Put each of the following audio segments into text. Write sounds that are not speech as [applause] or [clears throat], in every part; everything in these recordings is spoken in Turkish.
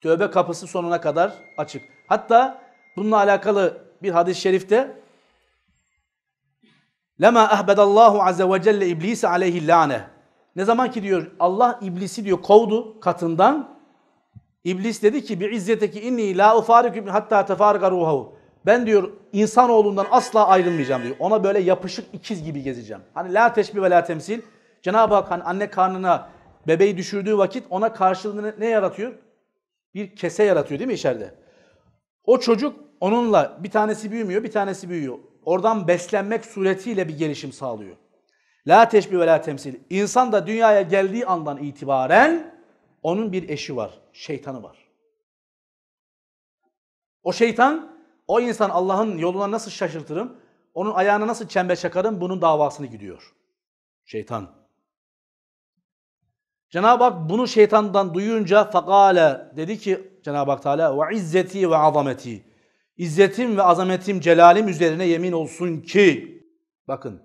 Tövbe kapısı sonuna kadar açık. Hatta bununla alakalı bir hadis-i şerifte Lema ahbedallahu azze ve celle iblisi aleyhi lane. Ne zaman ki diyor Allah iblisi diyor kovdu katından. İblis dedi ki bir izzeteki inni la ufarikü hatta tefarika ruhu. Ben diyor insanoğlundan asla ayrılmayacağım diyor. Ona böyle yapışık ikiz gibi gezeceğim. Hani la teşbih ve la temsil. Cenab-ı Hak hani anne karnına bebeği düşürdüğü vakit ona karşılığını ne yaratıyor? bir kese yaratıyor değil mi içeride? O çocuk onunla bir tanesi büyümüyor, bir tanesi büyüyor. Oradan beslenmek suretiyle bir gelişim sağlıyor. La teşbih ve la temsil. İnsan da dünyaya geldiği andan itibaren onun bir eşi var, şeytanı var. O şeytan, o insan Allah'ın yoluna nasıl şaşırtırım, onun ayağına nasıl çembe çakarım bunun davasını gidiyor. Şeytan. Cenab-ı Hak bunu şeytandan duyunca fakale dedi ki Cenab-ı Hak Teala ve izzeti ve azameti. İzzetim ve azametim celalim üzerine yemin olsun ki bakın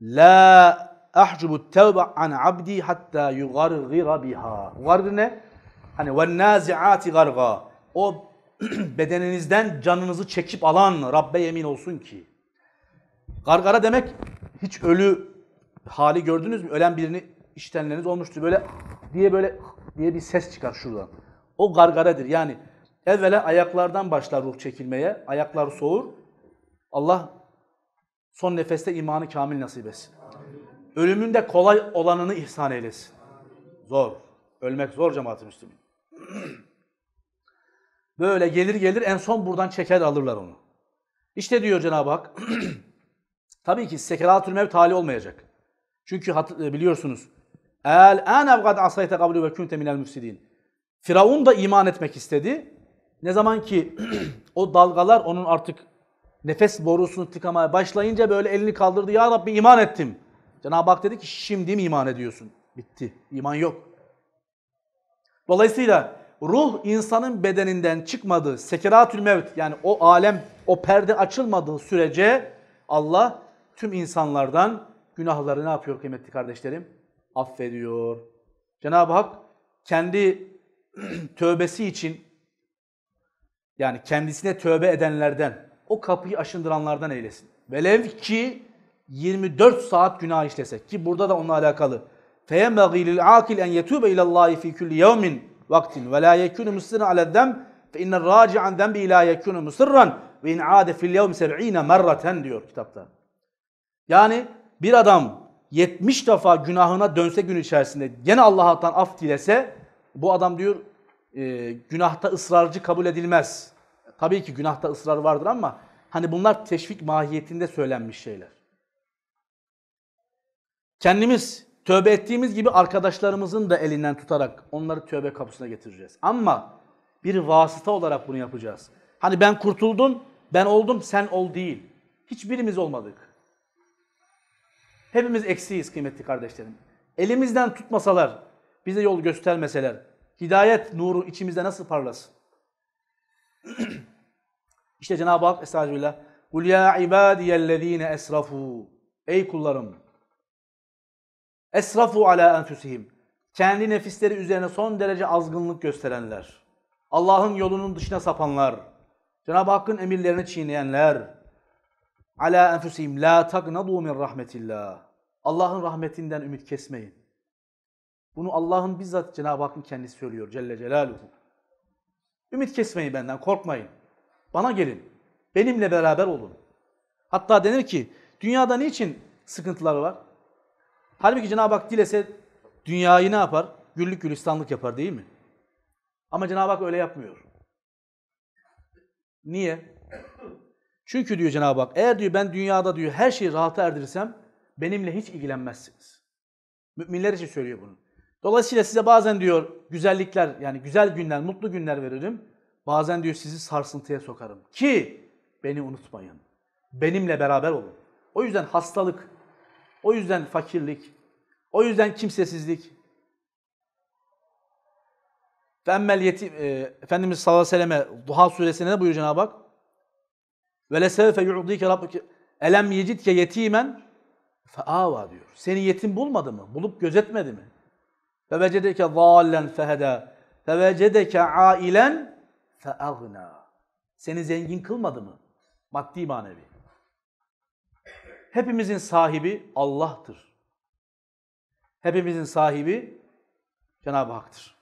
la ahcubu tevbe an abdi hatta yugargira biha. Gargir ne? Hani ve naziati garga. O [clears throat] bedeninizden canınızı çekip alan Rabbe yemin olsun ki. Gargara demek hiç ölü hali gördünüz mü? Ölen birini iştenleriniz olmuştur. Böyle diye böyle diye bir ses çıkar şuradan. O gargaradır. Yani evvela ayaklardan başlar ruh çekilmeye. Ayaklar soğur. Allah son nefeste imanı kamil nasip etsin. Ölümünde kolay olanını ihsan eylesin. Zor. Ölmek zor cemaat-i [clears throat] Böyle gelir gelir en son buradan çeker alırlar onu. İşte diyor Cenab-ı Hak. [clears throat] tabii ki sekeratül mevt hali olmayacak. Çünkü e, biliyorsunuz El en gad asayte kablu ve kunte minel müfsidin. Firavun da iman etmek istedi. Ne zaman ki [clears throat] o dalgalar onun artık nefes borusunu tıkamaya başlayınca böyle elini kaldırdı. Ya Rabbi iman ettim. Cenab-ı Hak dedi ki şimdi mi iman ediyorsun? Bitti. İman yok. Dolayısıyla ruh insanın bedeninden çıkmadığı sekeratül mevt yani o alem o perde açılmadığı sürece Allah tüm insanlardan günahları ne yapıyor kıymetli kardeşlerim? affediyor. Cenab-ı Hak kendi [clears throat] tövbesi için yani kendisine tövbe edenlerden, o kapıyı aşındıranlardan eylesin. Velev ki 24 saat günah işlesek ki burada da onunla alakalı. فَيَمَّغِي لِلْعَاقِلْ اَنْ يَتُوبَ اِلَى اللّٰهِ ف۪ي كُلِّ يَوْمٍ وَقْتٍ وَلَا يَكُونُ مُسْرًا عَلَى الدَّمْ فَاِنَّ الرَّاجِ عَنْ دَمْبِ اِلَى يَكُونُ مُسْرًا وَاِنْ عَادَ فِي الْيَوْمِ سَبْع۪ينَ مَرَّةً diyor kitapta. Yani bir adam 70 defa günahına dönse gün içerisinde gene Allah'tan af dilese bu adam diyor e, günahta ısrarcı kabul edilmez. Tabii ki günahta ısrar vardır ama hani bunlar teşvik mahiyetinde söylenmiş şeyler. Kendimiz tövbe ettiğimiz gibi arkadaşlarımızın da elinden tutarak onları tövbe kapısına getireceğiz. Ama bir vasıta olarak bunu yapacağız. Hani ben kurtuldum, ben oldum, sen ol değil. Hiçbirimiz olmadık. Hepimiz eksiyiz kıymetli kardeşlerim. Elimizden tutmasalar, bize yol göstermeseler, hidayet nuru içimizde nasıl parlasın? [clears throat] İşte Cenab-ı Hak estağfirullah. Kul ya ibadiyellezine esrafu. Ey kullarım. Esrafu ala enfusihim. Kendi nefisleri üzerine son derece azgınlık gösterenler. Allah'ın yolunun dışına sapanlar. Cenab-ı Hakk'ın emirlerini çiğneyenler ala enfusihim la tagnadu min rahmetillah. Allah'ın rahmetinden ümit kesmeyin. Bunu Allah'ın bizzat Cenab-ı Hakk'ın kendisi söylüyor Celle Celaluhu. Ümit kesmeyin benden, korkmayın. Bana gelin, benimle beraber olun. Hatta denir ki, dünyada niçin sıkıntıları var? Halbuki Cenab-ı Hak dilese dünyayı ne yapar? Güllük gülistanlık yapar değil mi? Ama Cenab-ı Hak öyle yapmıyor. Niye? Çünkü diyor Cenab-ı Hak eğer diyor ben dünyada diyor her şeyi rahata erdirsem benimle hiç ilgilenmezsiniz. Müminler için söylüyor bunu. Dolayısıyla size bazen diyor güzellikler yani güzel günler, mutlu günler veririm. Bazen diyor sizi sarsıntıya sokarım ki beni unutmayın. Benimle beraber olun. O yüzden hastalık, o yüzden fakirlik, o yüzden kimsesizlik. Femmel yetim, e, Efendimiz sallallahu aleyhi ve selleme Duha suresine de buyuruyor Cenab-ı Hak. Ve lesevfe yu'dike rabbuke elem yecidke yetimen feava diyor. Seni yetim bulmadı mı? Bulup gözetmedi mi? Ve Fevecedeke zallen feheda. Fevecedeke ailen feagna. Seni zengin kılmadı mı? Maddi manevi. Hepimizin sahibi Allah'tır. Hepimizin sahibi Cenab-ı Hak'tır.